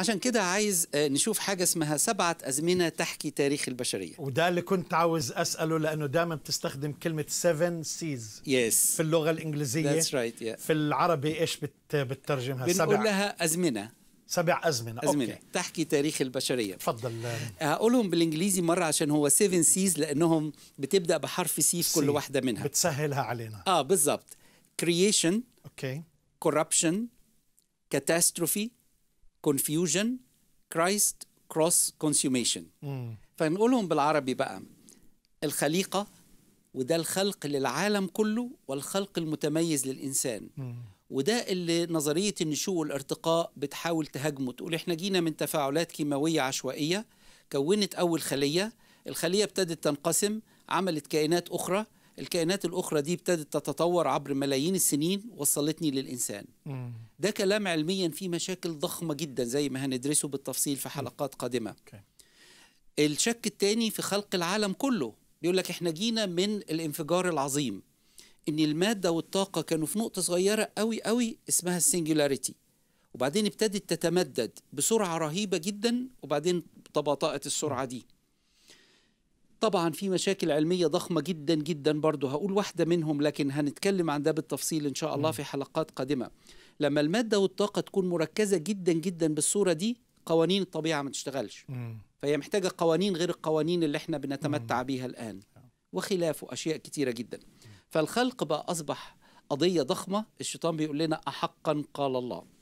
عشان كده عايز آه، نشوف حاجه اسمها سبعه ازمنه تحكي تاريخ البشريه وده اللي كنت عاوز اساله لانه دائما بتستخدم كلمه seven سيز يس في اللغه الانجليزيه That's right, yeah. في العربي ايش بت بترجمها بنقول سبع. لها ازمنه سبع أزمنة أزمنة أوكي. تحكي تاريخ البشرية تفضل هقولهم بالإنجليزي مرة عشان هو seven سيز لأنهم بتبدأ بحرف سي في كل واحدة منها بتسهلها علينا آه بالظبط creation اوكي corruption catastrophe كونفيوجن كرايست كروس كونسيوميشن فنقولهم بالعربي بقى الخليقه وده الخلق للعالم كله والخلق المتميز للانسان وده اللي نظريه النشوء والارتقاء بتحاول تهاجمه تقول احنا جينا من تفاعلات كيماويه عشوائيه كونت اول خليه الخليه ابتدت تنقسم عملت كائنات اخرى الكائنات الأخرى دي ابتدت تتطور عبر ملايين السنين وصلتني للإنسان ده كلام علميا فيه مشاكل ضخمة جدا زي ما هندرسه بالتفصيل في حلقات قادمة الشك الثاني في خلق العالم كله بيقول لك احنا جينا من الانفجار العظيم ان المادة والطاقة كانوا في نقطة صغيرة قوي قوي اسمها السنجولاريتي وبعدين ابتدت تتمدد بسرعة رهيبة جدا وبعدين تباطأت السرعة دي طبعا في مشاكل علميه ضخمه جدا جدا برضه هقول واحده منهم لكن هنتكلم عن ده بالتفصيل ان شاء الله في حلقات قادمه لما الماده والطاقه تكون مركزه جدا جدا بالصوره دي قوانين الطبيعه ما تشتغلش فهي محتاجه قوانين غير القوانين اللي احنا بنتمتع بيها الان نعم. وخلافه اشياء كتيره جدا فالخلق بقى اصبح قضيه ضخمه الشيطان بيقول لنا احقا قال الله